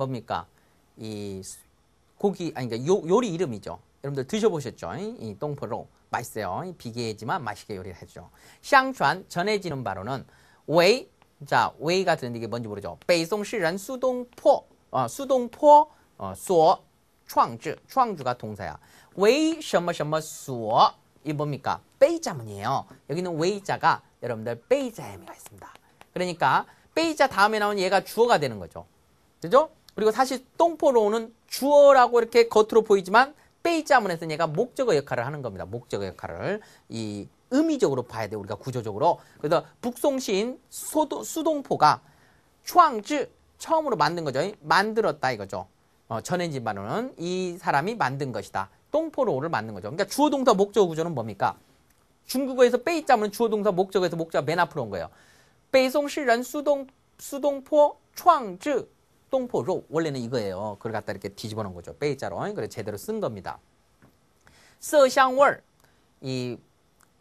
뭡니까? 이 고기 아니 그러니까 요, 요리 이름이죠. 여러분들 드셔보셨죠? 이 똥포로 맛있어요. 비계지만 맛있게 요리를 해주죠. 샹추 전해지는 바로는 웨이 자 웨이가 들는 이게 뭔지 모르죠. 베이송시란 수동포 어, 수동포 어, 수어 창주 창주가 동사야. 웨이 什么什么 수어 이 뭡니까? 베이자문이에요. 여기는 웨이자가 여러분들 베이자 의미가 있습니다. 그러니까 베이자 다음에 나온 얘가 주어가 되는 거죠. 그죠? 그리고 사실 똥포로는 주어라고 이렇게 겉으로 보이지만 빼이자문에서는 얘가 목적어 역할을 하는 겁니다. 목적어 역할을 이 의미적으로 봐야 돼 우리가 구조적으로. 그래서 북송시인 소도, 수동포가 추앙즈 처음으로 만든 거죠. 만들었다 이거죠. 어, 전해진 바로는 이 사람이 만든 것이다. 똥포로를 만든 거죠. 그러니까 주어 동사 목적어 구조는 뭡니까? 중국어에서 빼이자문은 주어 동사 목적어에서 목적어 맨 앞으로 온 거예요. 베이송시런 수동 수동포 추앙즈 똥포 로 원래는 이거예요. 그걸 갖다 이렇게 뒤집어 놓은 거죠. 베이자로 그래 제대로 쓴 겁니다. 서향월 이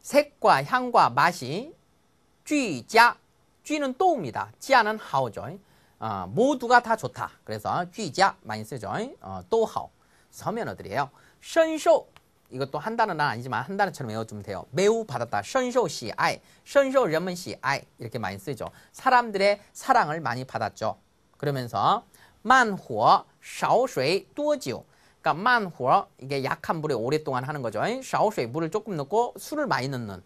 색과 향과 맛이 쥐자 쥐는 또우입니다. 지아는 하오죠. 어, 모두가 다 좋다. 그래서 쥐자 많이 쓰죠. 어, 또하오 서면어들이에요. 선쇼 이것도 한 단어는 아니지만 한 단어처럼 외워주면 돼요. 매우 받았다. 선쇼 시 아이 선쇼 人们시 아이 이렇게 많이 쓰죠. 사람들의 사랑을 많이 받았죠. 그러면서 만호, 少水,多久 그러니까 만호, 이게 약한 불에 오랫동안 하는 거죠. 少水, 물을 조금 넣고 술을 많이 넣는.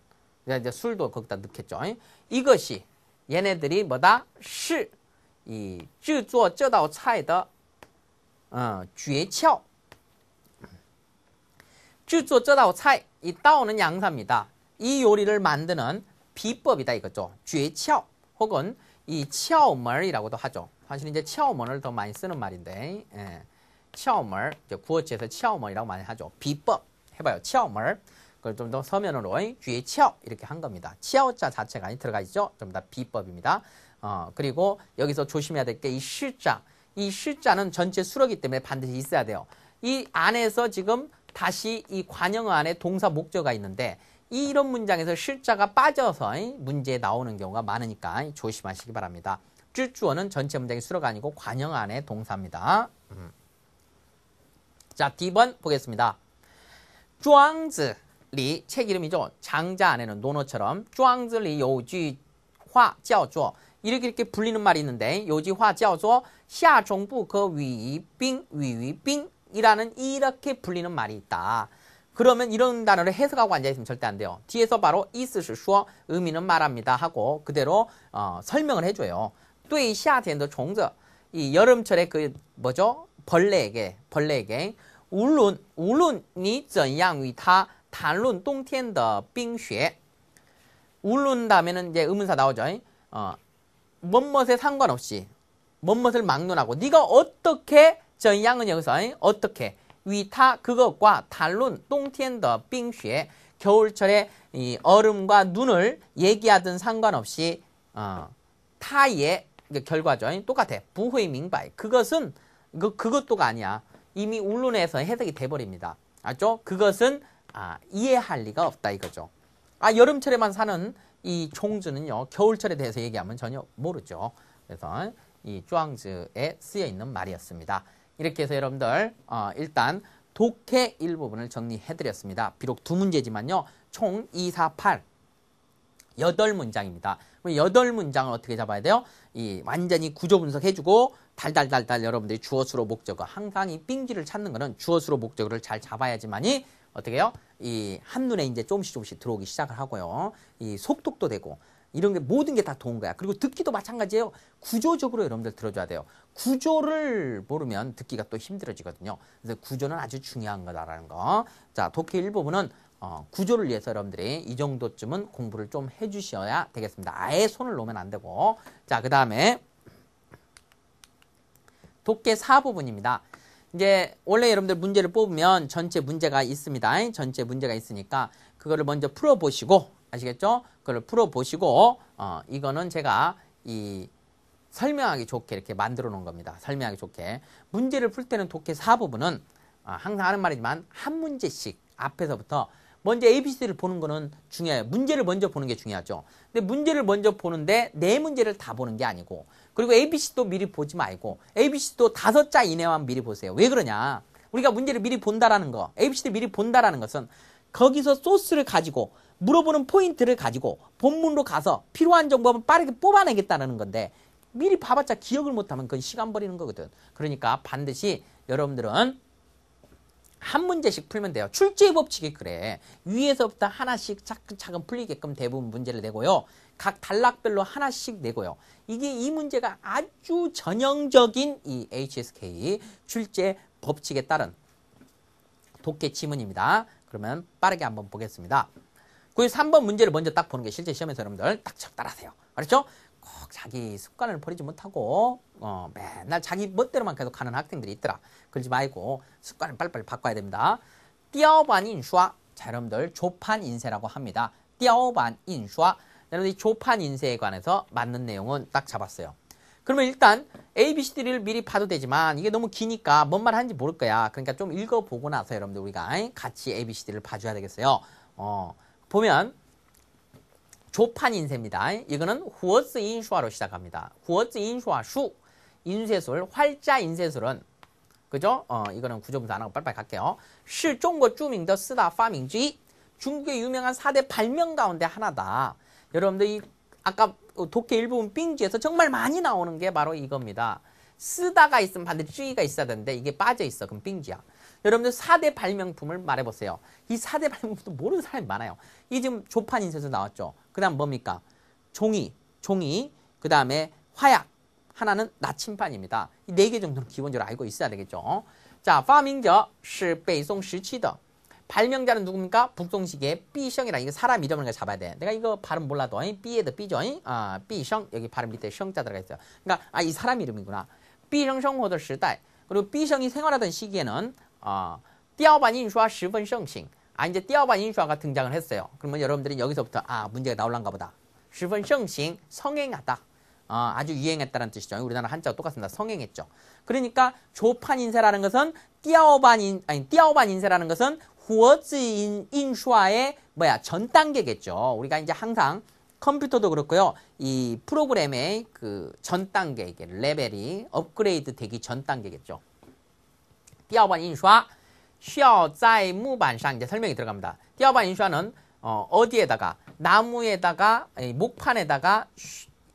이제 술도 거기다 넣겠죠. 이것이 얘네들이 뭐다? 시, 이, 制作这道菜的 어, 诀窍. 制作这道菜이 따오는 양사입니다. 이 요리를 만드는 비법이다 이거죠. 诀窍 혹은 이 窍门이라고도 하죠. 사실 은 이제 체험오먼을더 많이 쓰는 말인데 예. 체험을, 오멀 구어체에서 체험오이라고 많이 하죠. 비법 해봐요. 체험을. 그걸 좀 더 서면으로 뒤에 치아 이렇게 한 겁니다. 치아오자 자체가 아니 들어가 있죠. 좀 더 비법입니다. 어, 그리고 여기서 조심해야 될 게 이 실자 이 실자는 전체 수로기 때문에 반드시 있어야 돼요. 이 안에서 지금 다시 이 관형 안에 동사 목적가 있는데 이런 문장에서 실자가 빠져서 문제에 나오는 경우가 많으니까 조심하시기 바랍니다. 쭈주어는 전체 문장의 수로가 아니고 관형 안의 동사입니다. 음. 자, D번 보겠습니다. 쫑즈 리, 책 이름이죠. 장자 안에는 논어처럼 쫑즈 리 요지 화, 叫做 이렇게 이렇게 불리는 말이 있는데 요지화 叫做샤종부그 위빙 위위빙이라는 이렇게 불리는 말이 있다. 그러면 이런 단어를 해석하고 앉아있으면 절대 안 돼요. 뒤에서 바로 이스스 슈어 의미는 말합니다 하고 그대로 어, 설명을 해줘요. 对 夏天도 종자 이 여름철에 그 뭐죠? 벌레에게 벌레에게 물론 물론 你怎样与他 단론 동텐더 빙쉐 물론 다음에는 이제 의문사 나오죠. 어, 뭔것에 상관없이 뭔것을 막론하고 네가 어떻게 전양은 여기서 어, 어떻게 위타 그것과 단론 동텐더 빙쉐 겨울철에 이 얼음과 눈을 얘기하든 상관없이 어, 타의 이그 결과죠. 똑같아. 부회의 밍바이. 그것은 그, 그것도가 아니야. 이미 울론에서 해석이 돼버립니다. 알죠? 그것은 아, 이해할 리가 없다 이거죠. 아 여름철에만 사는 이총주는요 겨울철에 대해서 얘기하면 전혀 모르죠. 그래서 이 쭈앙즈에 쓰여 있는 말이었습니다. 이렇게 해서 여러분들 어, 일단 독해 일부분을 정리해드렸습니다. 비록 두 문제지만요. 총 2, 4, 8 8문장입니다. 여덟 문장을 어떻게 잡아야 돼요? 이 완전히 구조 분석해주고 달달달달 여러분들이 주어 수로 목적어 항상 이 빙지를 찾는 거는 주어 수로 목적어를 잘 잡아야지만이 어떻게 해요? 이 한눈에 이제 조금씩 조금씩 들어오기 시작을 하고요. 이 속독도 되고 이런 게 모든 게 다 도운 거야. 그리고 듣기도 마찬가지예요. 구조적으로 여러분들 들어줘야 돼요. 구조를 모르면 듣기가 또 힘들어지거든요. 그래서 구조는 아주 중요한 거다라는 거. 자, 독해 1부분은 어, 구조를 위해서 여러분들이 이 정도쯤은 공부를 좀 해주셔야 되겠습니다. 아예 손을 놓으면 안 되고 자그 다음에 도깨 4부분입니다. 이제 원래 여러분들 문제를 뽑으면 전체 문제가 있습니다. 전체 문제가 있으니까 그거를 먼저 풀어보시고 아시겠죠? 그걸 풀어보시고 어, 이거는 제가 이 설명하기 좋게 이렇게 만들어 놓은 겁니다. 설명하기 좋게. 문제를 풀 때는 도깨 4부분은 어, 아, 항상 하는 말이지만 한 문제씩 앞에서부터 먼저 ABC를 보는 거는 중요해요. 문제를 먼저 보는 게 중요하죠. 근데 문제를 먼저 보는데 네 문제를 다 보는 게 아니고 그리고 ABC도 미리 보지 말고 ABC도 다섯 자 이내만 미리 보세요. 왜 그러냐? 우리가 문제를 미리 본다라는 거, ABC를 미리 본다라는 것은 거기서 소스를 가지고 물어보는 포인트를 가지고 본문으로 가서 필요한 정보만 빠르게 뽑아내겠다는 건데 미리 봐봤자 기억을 못하면 그건 시간 버리는 거거든. 그러니까 반드시 여러분들은 한 문제씩 풀면 돼요. 출제 법칙이 그래. 위에서부터 하나씩 차근차근 풀리게끔 대부분 문제를 내고요. 각 단락별로 하나씩 내고요. 이게 이 문제가 아주 전형적인 이 HSK 출제 법칙에 따른 독해 지문입니다. 그러면 빠르게 한번 보겠습니다. 그 3번 문제를 먼저 딱 보는 게 실제 시험에서 여러분들 딱따라하세요 알았죠? 꼭 자기 습관을 버리지 못하고 어, 맨날 자기 멋대로만 계속 하는 학생들이 있더라. 그러지 말고 습관을 빨리빨리 바꿔야 됩니다. 띠아반 인수아. 자, 여러분들 조판 인쇄라고 합니다. 띠아반 인수아. 여러분들이 조판 인쇄에 관해서 맞는 내용은 딱 잡았어요. 그러면 일단 A, B, C, D를 미리 봐도 되지만 이게 너무 기니까 뭔 말 하는지 모를 거야. 그러니까 좀 읽어보고 나서 여러분들 우리가 같이 A, B, C, D를 봐줘야 되겠어요. 어, 보면 조판 인쇄입니다. 이거는 후어스 인슈아로 시작합니다. 후어스 인슈아 수 인쇄술, 활자 인쇄술은 그죠? 어, 이거는 구조부터안 하고 빨리빨리 갈게요. 실종국 주밍더 쓰다 파밍지 중국의 유명한 4대 발명 가운데 하나다. 여러분들 이 아까 독해 일부분 빙지에서 정말 많이 나오는 게 바로 이겁니다. 쓰다가 있으면 반드시 쥐가 있어야 되는데 이게 빠져 있어. 그럼 빙지야. 여러분들 4대 발명품을 말해보세요. 이 4대 발명품도 모르는 사람이 많아요. 이 지금 조판 인쇄술 나왔죠. 그 다음 뭡니까? 종이, 종이, 그 다음에 화약, 하나는 나침반입니다. 네 개 정도는 기본적으로 알고 있어야 되겠죠. 자, 파밍저 是北宋时期的 발명자는 누굽니까? 북송식계 삐성이라 이거 사람 이름을 잡아야 돼. 내가 이거 발음 몰라도 삐에도 삐죠. 아, 삐성 여기 발음 밑에 성자 들어가 있어요. 그러니까 아이 사람 이름이구나. 삐성성호의 시대 그리고 삐성이 생활하던 시기에는 어, 띠아반 인수와 0분 성싱. 아 이제 띠어반 인수화가 등장을 했어요. 그러면 여러분들이 여기서부터 아 문제가 나올란가 보다. 1 0분 성싱 성행하다. 어, 아주 유행했다는 뜻이죠. 우리나라 한자와 똑같습니다. 성행했죠. 그러니까 조판 인쇄라는 것은 띠아오반 인 아니 띠아오반 인쇄라는 것은 후어즈인 인수화의 뭐야 전 단계겠죠. 우리가 이제 항상 컴퓨터도 그렇고요. 이 프로그램의 그 전 단계 이게 레벨이 업그레이드 되기 전 단계겠죠. 띠아오반 인수화 需要在木板上 이제 설명이 들어갑니다. 띠아오반 인수화는 어, 어디에다가 나무에다가 목판에다가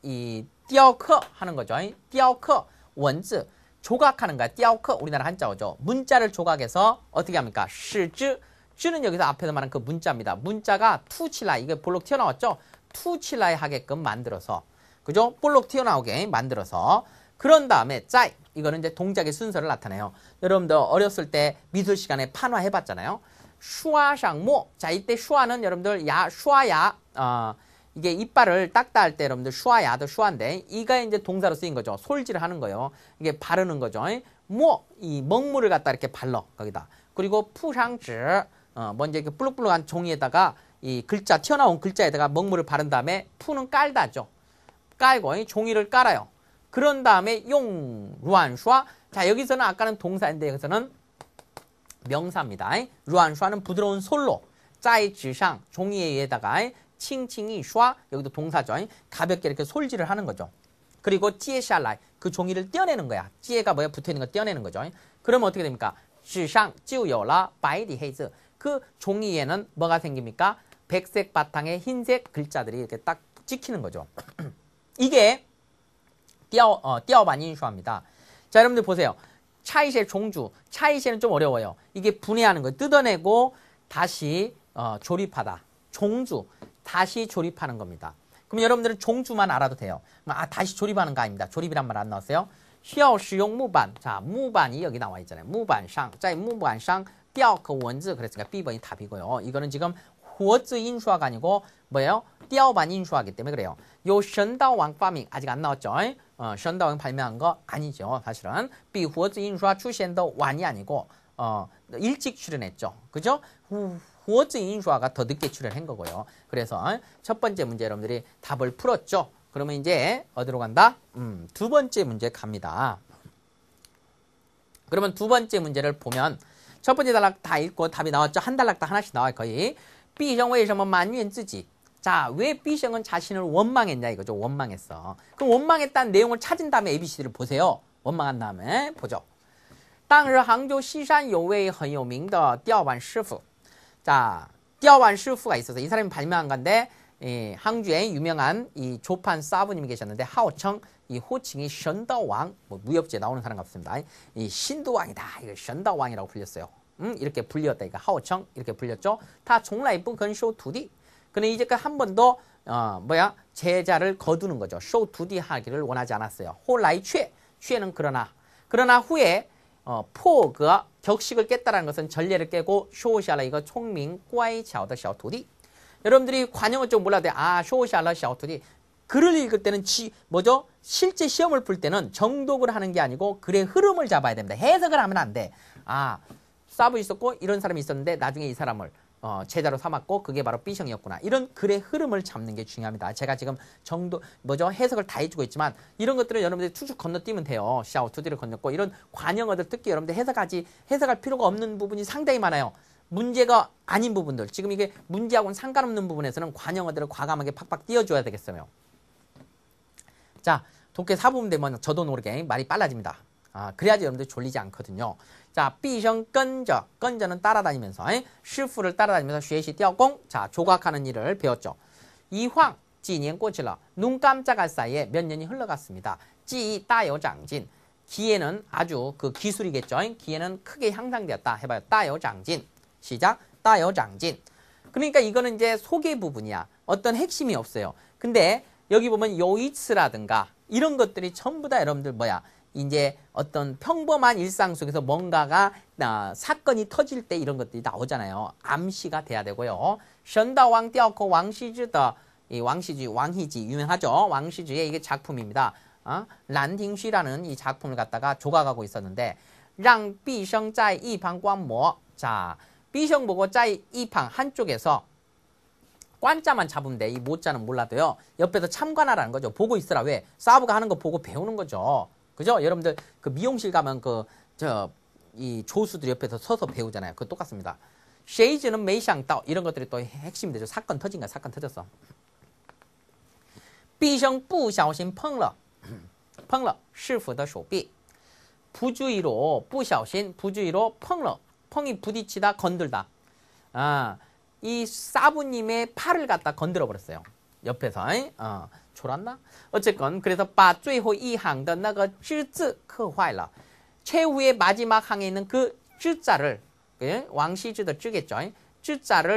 이 띄어커 하는 거죠. 띄어커 원즈 조각하는 거야. 띄어커 우리나라 한자어죠. 문자를 조각해서 어떻게 합니까? 시즈 쯔는 여기서 앞에서 말한 그 문자입니다. 문자가 투칠라 이게 볼록 튀어나왔죠. 투칠라에 하게끔 만들어서 그죠? 볼록 튀어나오게 만들어서 그런 다음에 짜이 이거는 이제 동작의 순서를 나타내요. 여러분들 어렸을 때 미술 시간에 판화 해봤잖아요. 슈아 샹모 자 이때 슈아는 여러분들 야 슈아야 어, 이게 이빨을 닦다 할 때 여러분들 슈아야도 슈아인데 이가 이제 동사로 쓰인 거죠. 솔질을 하는 거예요. 이게 바르는 거죠. 뭐 이 먹물을 갖다 이렇게 발러 거기다. 그리고 푸상즈 어, 먼저 이렇게 블룩블룩한 종이에다가 이 글자 튀어나온 글자에다가 먹물을 바른 다음에 푸는 깔다죠. 깔고 종이를 깔아요. 그런 다음에 용, 루안, 슈아. 자 여기서는 아까는 동사인데 여기서는 명사입니다. 루안, 슈아는 부드러운 솔로 짜이 지상 종이에다가 칭칭이 슈 여기도 동사죠. 가볍게 이렇게 솔질을 하는 거죠. 그리고 찌에샬라이그 종이를 떼어내는 거야. 찌에가 뭐야 붙어 있는 거 떼어내는 거죠. 그러면 어떻게 됩니까? 시상 찌우여라 바이디 헤이즈 그 종이에는 뭐가 생깁니까? 백색 바탕에 흰색 글자들이 이렇게 딱 찍히는 거죠. 이게 띄어 어, 띠어반인슈아입니다. 자 여러분들 보세요. 차이셰 종주 차이셰는 좀 어려워요. 이게 분해하는 거 뜯어내고 다시 어, 조립하다. 종주 다시 조립하는 겁니다. 그럼 여러분들은 종주만 알아도 돼요. 아, 다시 조립하는 거 아닙니다. 조립이란 말 안 나왔어요. 需어使용 무반. 자, 무반이 여기 나와 있잖아요. 무반상. 자, 무반상 调크 원즈. 그랬으니까 B번이 답이고요. 이거는 지금 호즈 인수화가 아니고 뭐예요? 调반 인수화기 때문에 그래요. 요 션다왕 파밍 아직 안 나왔죠? 어, 션다왕 발명한 거 아니죠. 사실은 비 호즈 인수화 출신도 완이 아니고 어, 일찍 출연했죠. 그죠? 후, 후어증 인수화가 더 늦게 출현한 거고요. 그래서 첫 번째 문제 여러분들이 답을 풀었죠. 그러면 이제 어디로 간다? 음, 두 번째 문제 갑니다. 그러면 두 번째 문제를 보면 첫 번째 단락 다 읽고 답이 나왔죠. 한 단락 다 하나씩 나와요. 거의 B형 왜什么 만유인쯔지 자, 왜 B형은 자신을 원망했냐 이거죠. 원망했어. 그럼 원망했다는 내용을 찾은 다음에 ABC를 보세요. 원망한 다음에 보죠. 当日杭州西山有位很有名的吊碗师傅， 자, 띄어완 슈프가 있어서 이 사람이 발명한 건데 이 예, 항주에 유명한 이 조판 사부님이 계셨는데 하오청 이 호칭이 션더왕 뭐 무협지에 나오는 사람 같습니다. 이 신도왕이다. 이거 션더왕이라고 불렸어요. 음, 이렇게 불렸다. 그러 하오청 이렇게 불렸죠. 다 종라이뿐 건쇼 두디. 근데 이제까한 그 번도 어, 뭐야 제자를 거두는 거죠. 쇼 두디 하기를 원하지 않았어요. 호라이 취해 취해는 그러나 그러나 후에 어, 포그가 격식을 깼다는 것은 전례를 깨고 쇼샤라 이거 총밍 꽈이 샤오더 샤오토디 여러분들이 관용을 좀 몰라도 아 쇼샤라 샤오토디 글을 읽을 때는 지, 뭐죠? 실제 시험을 풀 때는 정독을 하는 게 아니고 글의 흐름을 잡아야 됩니다. 해석을 하면 안 돼. 아, 사브 있었고 이런 사람이 있었는데 나중에 이 사람을 어, 제자로 삼았고 그게 바로 B형이었구나. 이런 글의 흐름을 잡는 게 중요합니다. 제가 지금 정도 뭐죠 해석을 다 해주고 있지만 이런 것들은 여러분들이 투쭉 건너뛰면 돼요. 샤아 투디를 건넜고 이런 관형어들 특히 여러분들 해석하지 해석할 필요가 없는 부분이 상당히 많아요. 문제가 아닌 부분들 지금 이게 문제하고는 상관없는 부분에서는 관형어들을 과감하게 팍팍 띄워줘야 되겠어요. 자 독해 4부분 되면 저도 모르게 말이 빨라집니다. 아, 그래야지 여러분들 졸리지 않거든요. 자, 삐성 끈저. 끈저는 따라다니면서, 시프를 따라다니면서 쉐시 띄어공. 자, 조각하는 일을 배웠죠. 이황, 지년 꼬질러. 눈 깜짝할 사이에 몇 년이 흘러갔습니다. 찌, 따여장진. 기에는 아주 그 기술이겠죠. 기에는 크게 향상되었다. 해봐요. 따여장진. 시작. 따여장진. 그러니까 이거는 이제 소개 부분이야. 어떤 핵심이 없어요. 근데 여기 보면 요이츠라든가 이런 것들이 전부 다 여러분들 뭐야. 이제 어떤 평범한 일상 속에서 뭔가가 아, 사건이 터질 때 이런 것들이 나오잖아요. 암시가 돼야 되고요. 션다왕 떼어코 왕시즈더 이 왕시즈 왕희지 유명하죠. 왕시즈의 이게 작품입니다. 아, 어? 란딩쉬라는이 작품을 갖다가 조각하고 있었는데 랑 비성 짜이 이방 관모 자 비성 보고 짜이 이방 한쪽에서 관자만 잡으면 돼. 이 모자는 몰라도요. 옆에서 참관하라는 거죠. 보고 있으라. 왜? 사부가 하는 거 보고 배우는 거죠. 그죠? 여러분들 그 미용실 가면 그 저 이 조수들 옆에서 서서 배우잖아요. 그 똑같습니다. 쉐이즈는 메이샹 따오 이런 것들이 또 핵심이 되죠. 사건 터진 거야. 사건 터졌어. 비생 부샤신 오 펑러 펑러 시프의 쇼臂 부주의로 부샤신 오 부주의로 펑러 펑이 부딪히다 건들다. 아, 이 사부님의 팔을 갖다 건드려 버렸어요. 옆에서. 어. 졸았나? 어쨌건 그래서 바 쯔호 이항的那个 쯔字 刻坏了. 최후의 마지막 항에 있는 그 쯔자를 예? 왕시즈의 쯔겠죠. 쯔자를